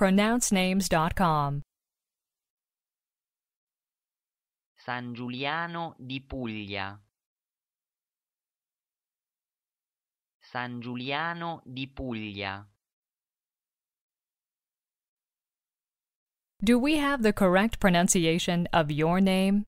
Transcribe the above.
pronouncenames.com. San Giuliano di Puglia. San Giuliano di Puglia. Do we have the correct pronunciation of your name?